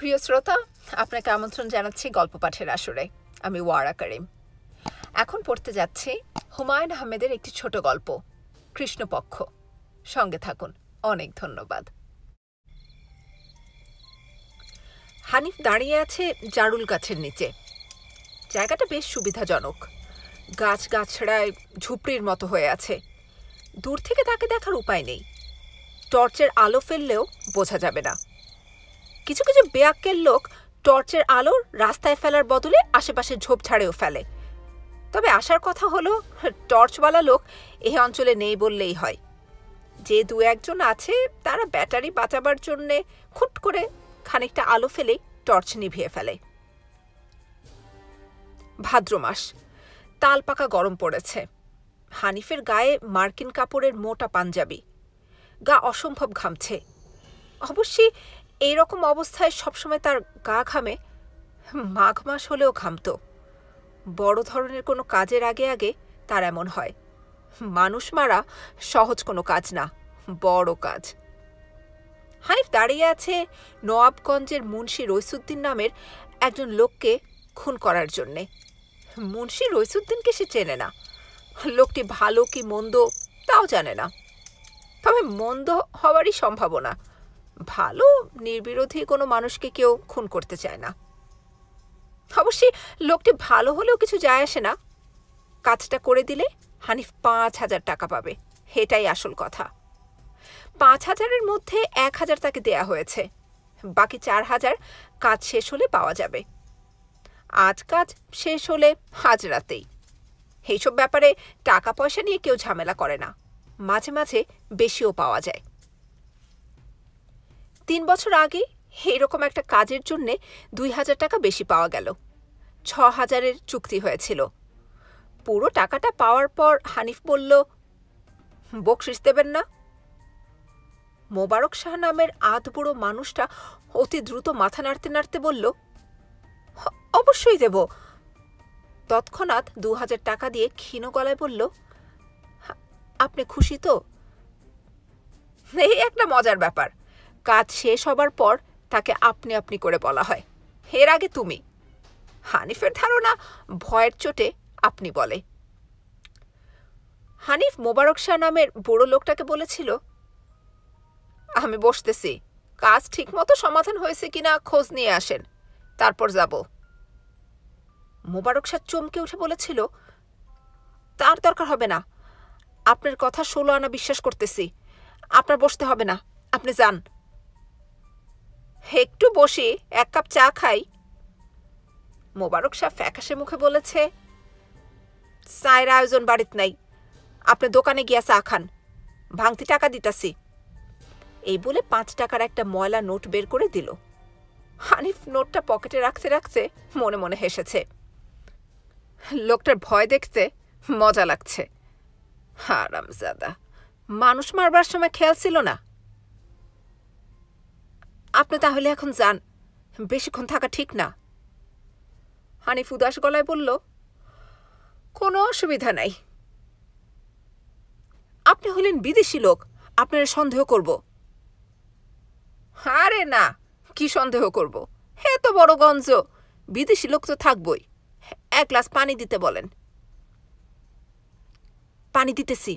প্রিয় শ্রোতা আপনাকে আমন্ত্রণ জানাচ্ছি গল্প পাঠের আসরে আমি ওয়ারা করিম এখন পড়তে যাচ্ছি হুমায়ুন আহমেদের একটি ছোট গল্প কৃষ্ণপক্ষ সঙ্গে থাকুন অনেক ধন্যবাদ হানিফ দাঁড়িয়ে আছে জারুল গাছের নিচে জায়গাটা বেশ সুবিধাজনক গাছ গাছড়ায় ঝুপড়ির মতো হয়ে আছে দূর থেকে তাকে দেখার উপায় নেই টর্চের আলো ফেললেও বোঝা যাবে না কিছু কিছু বেয়াক্কের লোক টর্চের আলো রাস্তায় ফেলার বদলে আশেপাশে ঝোপঝাড়েও ফেলে তবে আসার কথা হলো টর্চওয়ালা লোক এ অঞ্চলে নেই বললেই হয় যে দু একজন আছে তারা ব্যাটারি বাঁচাবার জন্যে খুট করে খানিকটা আলো ফেলেই টর্চ নিভিয়ে ফেলে ভাদ্র মাস তালপাকা গরম পড়েছে হানিফের গায়ে মার্কিন কাপড়ের মোটা পাঞ্জাবি গা অসম্ভব ঘামছে অবশ্যই এই রকম অবস্থায় সবসময় তার গা ঘামে মাঘ মাস হলেও ঘামত বড় ধরনের কোনো কাজের আগে আগে তার এমন হয় মানুষ মারা সহজ কোনো কাজ না বড় কাজ হাইফ দাঁড়িয়ে আছে নওয়াবগঞ্জের মুন্সি রইসুদ্দিন নামের একজন লোককে খুন করার জন্যে মুন্সি রইসুদ্দিনকে সে চেনে না লোকটি ভালো কি মন্দ তাও জানে না তবে মন্দ হওয়ারই সম্ভাবনা ভালো নির্বিরোধী কোনো মানুষকে কেউ খুন করতে চায় না অবশ্যই লোকটি ভালো হলেও কিছু যায় আসে না কাজটা করে দিলে হানিফ পাঁচ হাজার টাকা পাবে এটাই আসল কথা পাঁচ হাজারের মধ্যে এক হাজার তাকে দেয়া হয়েছে বাকি চার হাজার কাজ শেষ হলে পাওয়া যাবে আজ কাজ শেষ হলে আজ রাতেই এইসব ব্যাপারে টাকা পয়সা নিয়ে কেউ ঝামেলা করে না মাঝে মাঝে বেশিও পাওয়া যায় তিন বছর আগে এরকম একটা কাজের জন্যে দুই হাজার টাকা বেশি পাওয়া গেল ছ হাজারের চুক্তি হয়েছিল পুরো টাকাটা পাওয়ার পর হানিফ বলল বকশিস দেবেন না মোবারক শাহ নামের আধবুড়ো মানুষটা অতি দ্রুত মাথা নাড়তে নাড়তে বলল অবশ্যই দেব তৎক্ষণাৎ দু হাজার টাকা দিয়ে ক্ষীণ গলায় বলল আপনি খুশি তো এই একটা মজার ব্যাপার কাজ শেষ হবার পর তাকে আপনি আপনি করে বলা হয় এর আগে তুমি হানিফের ধারণা ভয়ের চোটে আপনি বলে হানিফ মোবারক শাহ নামের বড় লোকটাকে বলেছিল আমি বসতেছি কাজ ঠিকমতো সমাধান হয়েছে কিনা খোঁজ নিয়ে আসেন তারপর যাব মোবারক শাহ চমকে উঠে বলেছিল তার দরকার হবে না আপনার কথা ষোলো আনা বিশ্বাস করতেছি আপনার বসতে হবে না আপনি যান একটু বসে এক কাপ চা খাই মোবারক শাহ ফ্যাকাশে মুখে বলেছে চায়ের আয়োজন বাড়িত নাই আপনি দোকানে গিয়া চা খান ভাঙতি টাকা দিতাছি এই বলে পাঁচ টাকার একটা ময়লা নোট বের করে দিল হানিফ নোটটা পকেটে রাখতে রাখতে মনে মনে হেসেছে লোকটার ভয় দেখতে মজা লাগছে হারামজাদা মানুষ মারবার সময় খেয়াল ছিল না আপনি তাহলে এখন যান বেশিক্ষণ থাকা ঠিক না হানিফ উদাস গলায় বলল কোনো অসুবিধা নাই আপনি হলেন বিদেশি লোক আপনারা সন্দেহ করব আরে না কি সন্দেহ করব হে তো বড় গঞ্জ বিদেশি লোক তো থাকবই এক গ্লাস পানি দিতে বলেন পানি দিতেছি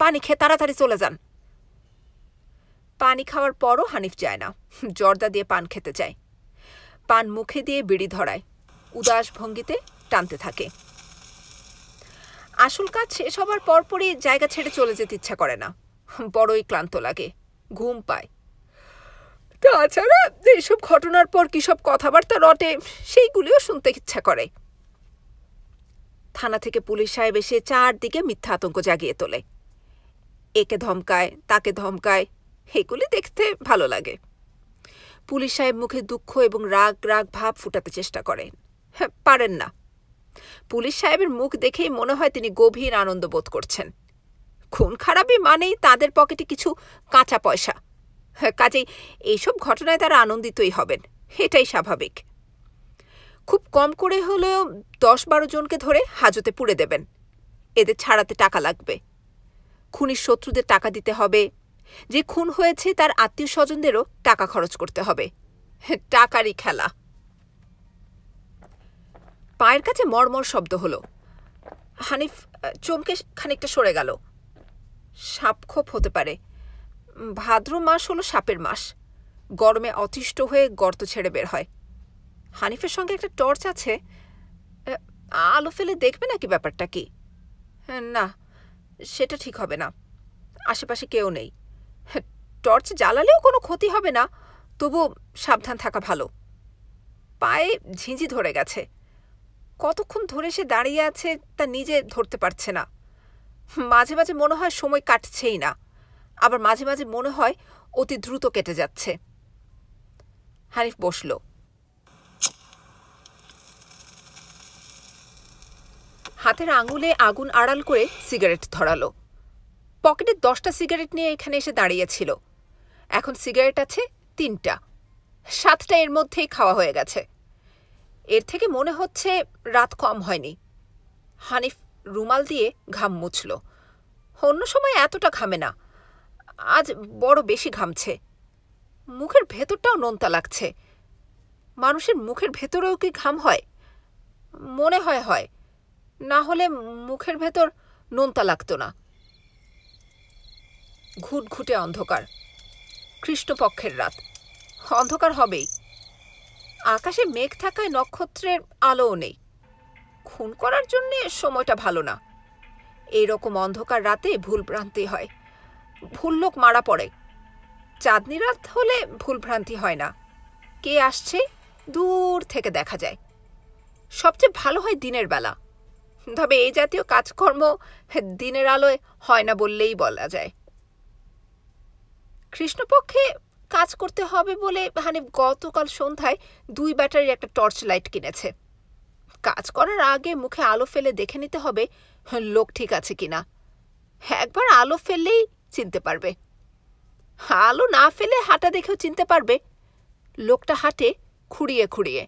পানি খেয়ে তাড়াতাড়ি চলে যান পানি খাওয়ার পরও হানিফ যায় না জর্দা দিয়ে পান খেতে চায় পান মুখে দিয়ে বিড়ি ধরায় উদাস ভঙ্গিতে টানতে থাকে আসল কাজ শেষ হবার পরপরই জায়গা ছেড়ে চলে যেতে ইচ্ছা করে না বড়ই ক্লান্ত লাগে ঘুম পায় তাছাড়া এইসব ঘটনার পর কী সব কথাবার্তা রটে সেইগুলিও শুনতে ইচ্ছা করে থানা থেকে পুলিশ সাহেব এসে চারদিকে মিথ্যা আতঙ্ক জাগিয়ে তোলে একে ধমকায় তাকে ধমকায় এগুলি দেখতে ভালো লাগে পুলিশ সাহেব মুখে দুঃখ এবং রাগ রাগ ভাব ফুটাতে চেষ্টা করেন হ্যাঁ, পারেন না পুলিশ সাহেবের মুখ দেখেই মনে হয় তিনি গভীর আনন্দ বোধ করছেন খুন খারাপই মানেই তাদের পকেটে কিছু কাঁচা পয়সা হ্যাঁ, কাজেই এইসব ঘটনায় তারা আনন্দিতই হবেন এটাই স্বাভাবিক খুব কম করে হলেও দশ বারো জনকে ধরে হাজতে পুড়ে দেবেন এদের ছাড়াতে টাকা লাগবে খুনির শত্রুদের টাকা দিতে হবে যে খুন হয়েছে তার আত্মীয় স্বজনদেরও টাকা খরচ করতে হবে টাকারই খেলা পায়ের কাছে মরমর শব্দ হলো হানিফ চমকে খানিকটা সরে গেল খোপ হতে পারে ভাদ্র মাস হলো সাপের মাস গরমে অতিষ্ঠ হয়ে গর্ত ছেড়ে বের হয় হানিফের সঙ্গে একটা টর্চ আছে আলো ফেলে দেখবে নাকি ব্যাপারটা কি না সেটা ঠিক হবে না আশেপাশে কেউ নেই টর্চ জ্বালালেও কোনো ক্ষতি হবে না তবু সাবধান থাকা ভালো পায়ে ঝিঁঝি ধরে গেছে কতক্ষণ ধরে সে দাঁড়িয়ে আছে তা নিজে ধরতে পারছে না মাঝে মাঝে মনে হয় সময় কাটছেই না আবার মাঝে মাঝে মনে হয় অতি দ্রুত কেটে যাচ্ছে হানিফ বসল হাতের আঙুলে আগুন আড়াল করে সিগারেট ধরালো পকেটে দশটা সিগারেট নিয়ে এখানে এসে দাঁড়িয়েছিল এখন সিগারেট আছে তিনটা সাতটা এর মধ্যেই খাওয়া হয়ে গেছে এর থেকে মনে হচ্ছে রাত কম হয়নি হানিফ রুমাল দিয়ে ঘাম মুছল অন্য সময় এতটা ঘামে না আজ বড় বেশি ঘামছে মুখের ভেতরটাও নোনতা লাগছে মানুষের মুখের ভেতরেও কি ঘাম হয় মনে হয় হয় না হলে মুখের ভেতর নোনতা লাগতো না ঘুটঘুটে অন্ধকার খ্রিস্টপক্ষের রাত অন্ধকার হবেই আকাশে মেঘ থাকায় নক্ষত্রের আলোও নেই খুন করার জন্যে সময়টা ভালো না এরকম অন্ধকার রাতে ভুল ভ্রান্তি হয় ভুল লোক মারা পড়ে চাঁদনি রাত হলে ভুলভ্রান্তি হয় না কে আসছে দূর থেকে দেখা যায় সবচেয়ে ভালো হয় দিনের বেলা তবে এই জাতীয় কাজকর্ম দিনের আলোয় হয় না বললেই বলা যায় কৃষ্ণপক্ষে কাজ করতে হবে বলে মানে গতকাল সন্ধ্যায় দুই ব্যাটারির একটা টর্চ লাইট কিনেছে কাজ করার আগে মুখে আলো ফেলে দেখে নিতে হবে হ্যাঁ, লোক ঠিক আছে কিনা একবার আলো ফেললেই চিনতে পারবে আলো না ফেলে হাঁটা দেখেও চিনতে পারবে লোকটা হাঁটে খুঁড়িয়ে খুঁড়িয়ে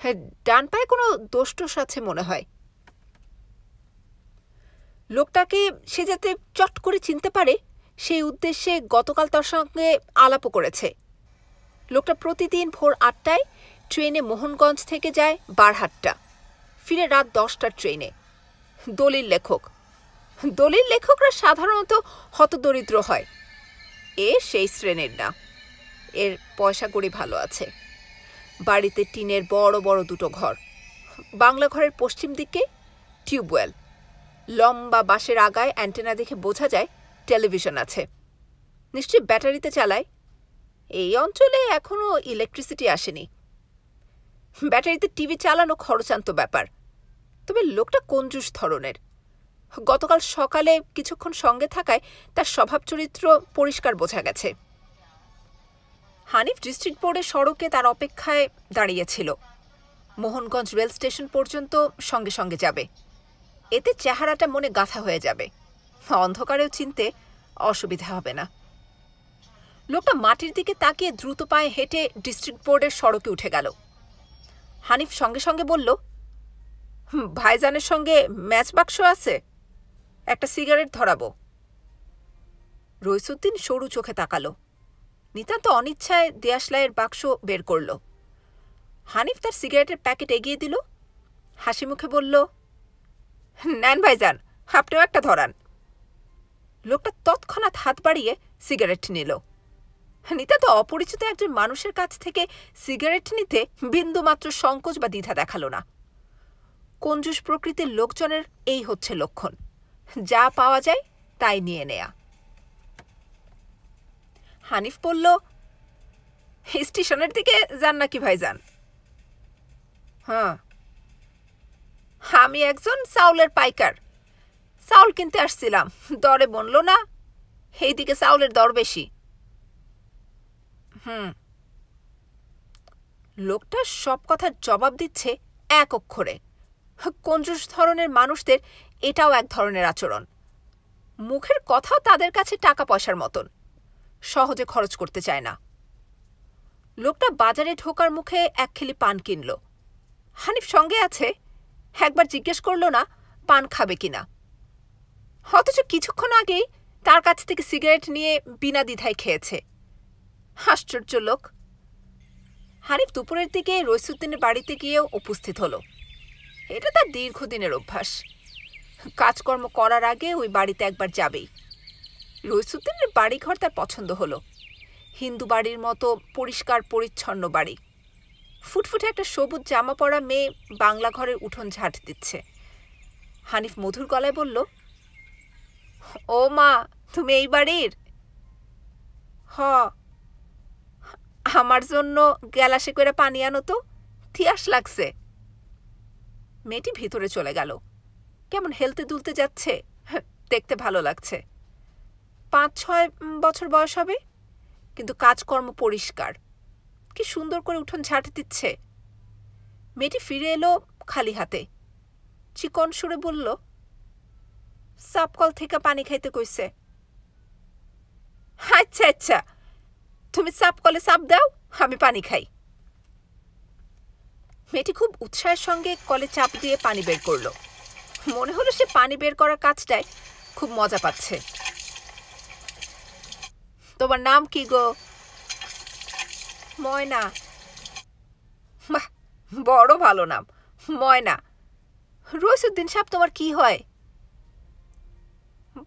হ্যাঁ ডান পায়ে কোনো দোষটোষ আছে মনে হয় লোকটাকে সে যাতে চট করে চিনতে পারে সেই উদ্দেশ্যে গতকাল তার সঙ্গে আলাপও করেছে লোকটা প্রতিদিন ভোর আটটায় ট্রেনে মোহনগঞ্জ থেকে যায় বারহাটটা ফিরে রাত দশটার ট্রেনে দলিল লেখক দলিল লেখকরা সাধারণত হতদরিদ্র হয় এ সেই শ্রেণীর না এর পয়সা করি ভালো আছে বাড়িতে টিনের বড় বড় দুটো ঘর বাংলা ঘরের পশ্চিম দিকে টিউবওয়েল লম্বা বাঁশের আগায় অ্যান্টেনা দেখে বোঝা যায় টেলিভিশন আছে নিশ্চয়ই ব্যাটারিতে চালায় এই অঞ্চলে এখনও ইলেকট্রিসিটি আসেনি ব্যাটারিতে টিভি চালানো খরচান্ত ব্যাপার তবে লোকটা কঞ্জুস ধরনের গতকাল সকালে কিছুক্ষণ সঙ্গে থাকায় তার স্বভাব চরিত্র পরিষ্কার বোঝা গেছে হানিফ ডিস্ট্রিক্ট বোর্ডের সড়কে তার অপেক্ষায় দাঁড়িয়েছিল মোহনগঞ্জ রেল স্টেশন পর্যন্ত সঙ্গে সঙ্গে যাবে এতে চেহারাটা মনে গাথা হয়ে যাবে অন্ধকারেও চিনতে অসুবিধা হবে না লোকটা মাটির দিকে তাকিয়ে দ্রুত পায়ে হেঁটে ডিস্ট্রিক্ট বোর্ডের সড়কে উঠে গেল হানিফ সঙ্গে সঙ্গে বলল ভাইজানের সঙ্গে ম্যাচ বাক্স আছে একটা সিগারেট ধরাবো রইসুদ্দিন সরু চোখে তাকালো নিতান্ত অনিচ্ছায় দেয়াশলাইয়ের বাক্স বের করল হানিফ তার সিগারেটের প্যাকেট এগিয়ে দিল হাসি মুখে বলল নেন ভাইজান আপনিও একটা ধরান লোকটা তৎক্ষণাৎ হাত বাড়িয়ে সিগারেট নিল নিতা তো অপরিচিত একজন মানুষের কাছ থেকে সিগারেট নিতে বিন্দুমাত্র সংকোচ বা দ্বিধা দেখালো না কঞ্জুস প্রকৃতির লোকজনের এই হচ্ছে লক্ষণ যা পাওয়া যায় তাই নিয়ে নেয়া হানিফ বলল স্টেশনের দিকে যান নাকি ভাই যান হ্যাঁ আমি একজন চাউলের পাইকার চাউল কিনতে আসছিলাম দরে বনল না দিকে চাউলের দর বেশি হুম লোকটা সব কথার জবাব দিচ্ছে এক অক্ষরে কঞ্জুস ধরনের মানুষদের এটাও এক ধরনের আচরণ মুখের কথাও তাদের কাছে টাকা পয়সার মতন সহজে খরচ করতে চায় না লোকটা বাজারে ঢোকার মুখে খিলি পান কিনল হানিফ সঙ্গে আছে একবার জিজ্ঞেস করল না পান খাবে কিনা অথচ কিছুক্ষণ আগেই তার কাছ থেকে সিগারেট নিয়ে বিনা দ্বিধায় খেয়েছে আশ্চর্য লোক হানিফ দুপুরের দিকে রইসুদ্দিনের বাড়িতে গিয়েও উপস্থিত হলো এটা তার দীর্ঘদিনের অভ্যাস কাজকর্ম করার আগে ওই বাড়িতে একবার যাবেই রইসুদ্দিনের বাড়িঘর তার পছন্দ হলো হিন্দু বাড়ির মতো পরিষ্কার পরিচ্ছন্ন বাড়ি ফুটফুটে একটা সবুজ জামা পরা মেয়ে বাংলা ঘরের উঠোন ঝাঁট দিচ্ছে হানিফ মধুর গলায় বলল ও মা তুমি এই বাড়ির হ আমার জন্য গ্যালাসে করে পানি আনো তো থিয়াস লাগছে মেয়েটি ভিতরে চলে গেল কেমন হেলতে দুলতে যাচ্ছে হ্যাঁ, দেখতে ভালো লাগছে পাঁচ ছয় বছর বয়স হবে কিন্তু কাজকর্ম পরিষ্কার কি সুন্দর করে উঠোন ঝাঁট দিচ্ছে মেয়েটি ফিরে এলো খালি হাতে চিকন সুরে বলল সাপকল থেকে পানি খাইতে কইছে আচ্ছা আচ্ছা তুমি সাপ কলে সাপ দাও আমি পানি খাই মেয়েটি খুব উৎসাহের সঙ্গে কলে চাপ দিয়ে পানি বের করলো মনে হলো সে পানি বের করার কাজটায় খুব মজা পাচ্ছে তোমার নাম কি গো ময়না বড় ভালো নাম ময়না রইসুদ্দিন সাহেব তোমার কি হয়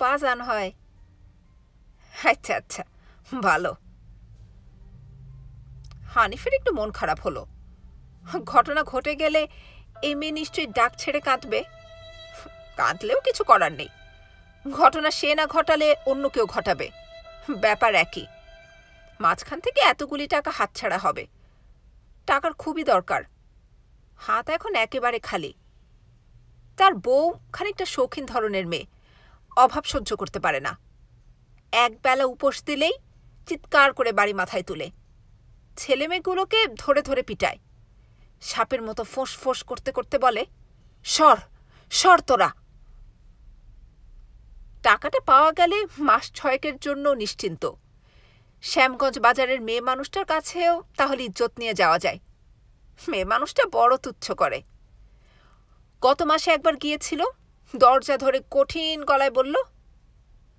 বাজান হয় আচ্ছা আচ্ছা ভালো হানিফের একটু মন খারাপ হলো ঘটনা ঘটে গেলে এই মেয়ে নিশ্চয়ই ডাক ছেড়ে কাঁদবে কাঁদলেও কিছু করার নেই ঘটনা সে না ঘটালে অন্য কেউ ঘটাবে ব্যাপার একই মাঝখান থেকে এতগুলি টাকা হাতছাড়া হবে টাকার খুবই দরকার হাত এখন একেবারে খালি তার বউ খানিকটা শৌখিন ধরনের মেয়ে অভাব সহ্য করতে পারে না একবেলা উপোস দিলেই চিৎকার করে বাড়ি মাথায় তুলে ছেলেমেয়েগুলোকে ধরে ধরে পিটায় সাপের মতো ফোঁস ফোঁস করতে করতে বলে সর সর তোরা টাকাটা পাওয়া গেলে মাস ছয়েকের জন্য নিশ্চিন্ত শ্যামগঞ্জ বাজারের মেয়ে মানুষটার কাছেও তাহলে ইজ্জত নিয়ে যাওয়া যায় মেয়ে মানুষটা বড় তুচ্ছ করে গত মাসে একবার গিয়েছিল দরজা ধরে কঠিন গলায় বলল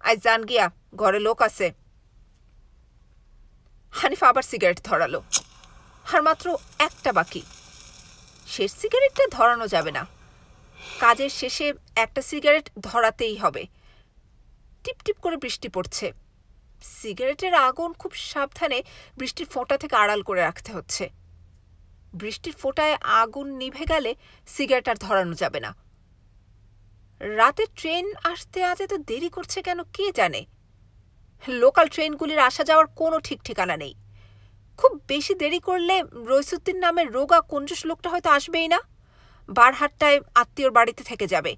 আই জান গিয়া ঘরে লোক আছে হানিফ আবার সিগারেট ধরালো আর মাত্র একটা বাকি শেষ সিগারেটটা ধরানো যাবে না কাজের শেষে একটা সিগারেট ধরাতেই হবে টিপ টিপ করে বৃষ্টি পড়ছে সিগারেটের আগুন খুব সাবধানে বৃষ্টির ফোঁটা থেকে আড়াল করে রাখতে হচ্ছে বৃষ্টির ফোঁটায় আগুন নিভে গেলে সিগারেট আর ধরানো যাবে না রাতে ট্রেন আসতে আজ এত দেরি করছে কেন কে জানে লোকাল ট্রেনগুলির আসা যাওয়ার কোনো ঠিক ঠিকানা নেই খুব বেশি দেরি করলে রইসুদ্দিন নামের রোগা কঞ্জুস লোকটা হয়তো আসবেই না বারহাটটায় আত্মীয়র বাড়িতে থেকে যাবে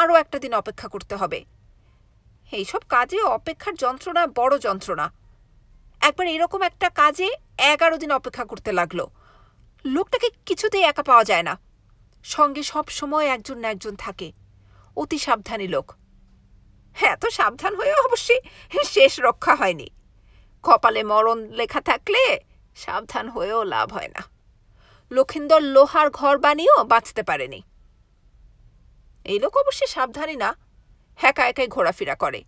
আরও একটা দিন অপেক্ষা করতে হবে এইসব কাজে অপেক্ষার যন্ত্রণা বড় যন্ত্রণা একবার এরকম একটা কাজে এগারো দিন অপেক্ষা করতে লাগলো লোকটাকে কিছুতেই একা পাওয়া যায় না সঙ্গে সব সময় একজন না একজন থাকে অতি সাবধানী লোক হ্যাঁ, এত সাবধান হয়ে অবশ্যই শেষ রক্ষা হয়নি কপালে মরণ লেখা থাকলে সাবধান হয়েও লাভ হয় না লক্ষিন্দর লোহার ঘর বানিয়েও বাঁচতে পারেনি এই লোক অবশ্যই সাবধানই না একা একাই ঘোরাফেরা করে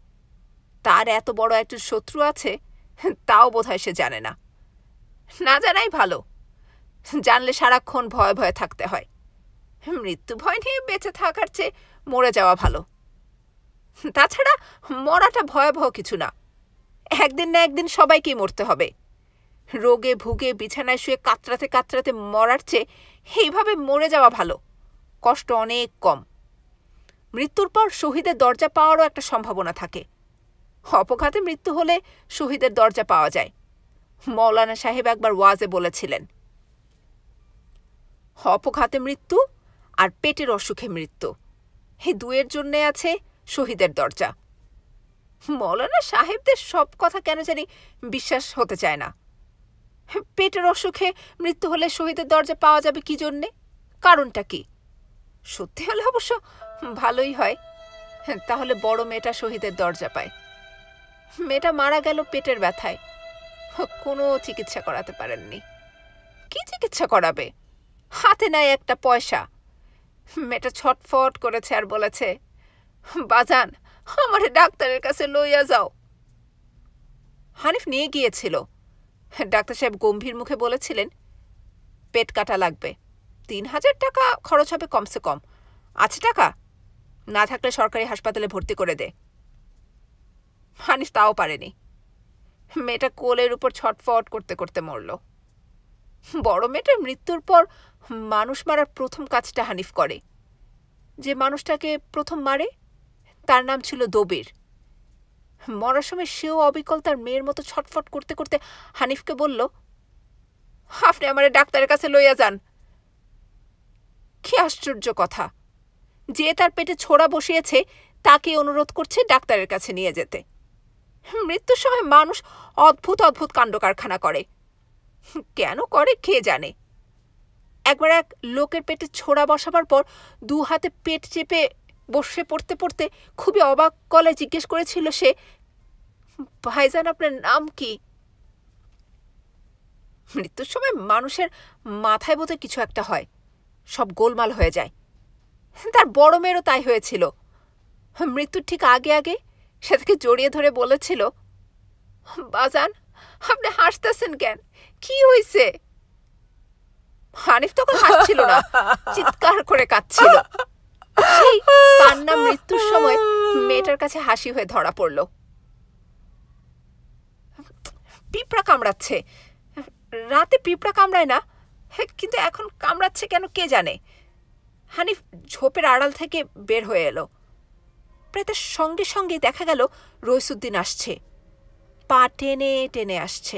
তার এত বড় একজন শত্রু আছে তাও বোধহয় সে জানে না না জানাই ভালো জানলে সারাক্ষণ ভয়ে ভয়ে থাকতে হয় মৃত্যু ভয় নিয়ে বেঁচে থাকার চেয়ে মরে যাওয়া ভালো তাছাড়া মরাটা ভয়াবহ কিছু না একদিন না একদিন সবাইকেই মরতে হবে রোগে ভুগে বিছানায় শুয়ে কাতরাতে কাতরাতে মরার চেয়ে এইভাবে মরে যাওয়া ভালো কষ্ট অনেক কম মৃত্যুর পর শহীদের দরজা পাওয়ারও একটা সম্ভাবনা থাকে অপঘাতে মৃত্যু হলে শহীদের দরজা পাওয়া যায় মৌলানা সাহেব একবার ওয়াজে বলেছিলেন অপঘাতে মৃত্যু আর পেটের অসুখে মৃত্যু এ দুয়ের জন্যে আছে শহীদের দরজা মৌলানা সাহেবদের সব কথা কেন জানি বিশ্বাস হতে চায় না পেটের অসুখে মৃত্যু হলে শহীদের দরজা পাওয়া যাবে কি জন্যে কারণটা কি সত্যি হলে অবশ্য ভালোই হয় তাহলে বড় মেয়েটা শহীদের দরজা পায় মেয়েটা মারা গেল পেটের ব্যথায় কোনো চিকিৎসা করাতে পারেননি কি চিকিৎসা করাবে হাতে নাই একটা পয়সা মেয়েটা ছটফট করেছে আর বলেছে বাজান আমার ডাক্তারের কাছে লইয়া যাও হানিফ নিয়ে গিয়েছিল ডাক্তার সাহেব গম্ভীর মুখে বলেছিলেন পেট কাটা লাগবে তিন হাজার টাকা খরচ হবে কমসে কম আছে টাকা না থাকলে সরকারি হাসপাতালে ভর্তি করে দে হানিফ তাও পারেনি মেয়েটা কোলের উপর ছটফট করতে করতে মরল বড় মেয়েটার মৃত্যুর পর মানুষ মারার প্রথম কাজটা হানিফ করে যে মানুষটাকে প্রথম মারে তার নাম ছিল দবির মরার সময় সেও অবিকল তার মেয়ের মতো ছটফট করতে করতে হানিফকে বলল আপনি আমার ডাক্তারের কাছে লইয়া যান কি আশ্চর্য কথা যে তার পেটে ছোড়া বসিয়েছে তাকে অনুরোধ করছে ডাক্তারের কাছে নিয়ে যেতে মৃত্যুর সময় মানুষ অদ্ভুত অদ্ভুত কাণ্ড কারখানা করে কেন করে কে জানে একবার এক লোকের পেটে ছোড়া বসাবার পর দু হাতে পেট চেপে বসে পড়তে পড়তে খুবই অবাক কলায় জিজ্ঞেস করেছিল সে ভাইজান আপনার নাম কি মৃত্যুর সময় মানুষের মাথায় বোধে কিছু একটা হয় সব গোলমাল হয়ে যায় তার বড় মেয়েরও তাই হয়েছিল মৃত্যুর ঠিক আগে আগে সে তাকে জড়িয়ে ধরে বলেছিল বাজান আপনি হাসতেছেন কেন কি হয়েছে হানিফ তখন হাসছিল না চিৎকার করে কাঁদছিল কান্না মৃত্যুর সময় মেয়েটার কাছে হাসি হয়ে ধরা পড়ল পিঁপড়া কামড়াচ্ছে রাতে পিঁপড়া কামড়ায় না কিন্তু এখন কামড়াচ্ছে কেন কে জানে হানিফ ঝোপের আড়াল থেকে বের হয়ে এলো প্রায় তার সঙ্গে সঙ্গে দেখা গেল রইসুদ্দিন আসছে পা টেনে টেনে আসছে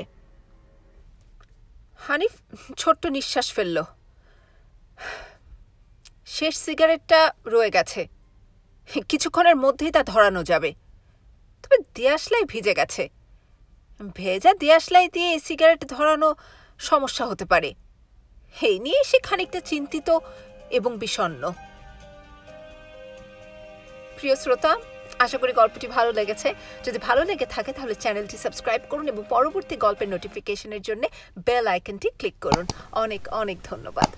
হানিফ ছোট্ট নিঃশ্বাস ফেলল শেষ সিগারেটটা রয়ে গেছে কিছুক্ষণের মধ্যেই তা ধরানো যাবে তবে দেয়াশলাই ভিজে গেছে ভেজা দেয়াশলাই দিয়ে এই সিগারেট ধরানো সমস্যা হতে পারে এই নিয়ে সে খানিকটা চিন্তিত এবং বিষণ্ন প্রিয় শ্রোতা আশা করি গল্পটি ভালো লেগেছে যদি ভালো লেগে থাকে তাহলে চ্যানেলটি সাবস্ক্রাইব করুন এবং পরবর্তী গল্পের নোটিফিকেশনের জন্য বেল আইকনটি ক্লিক করুন অনেক অনেক ধন্যবাদ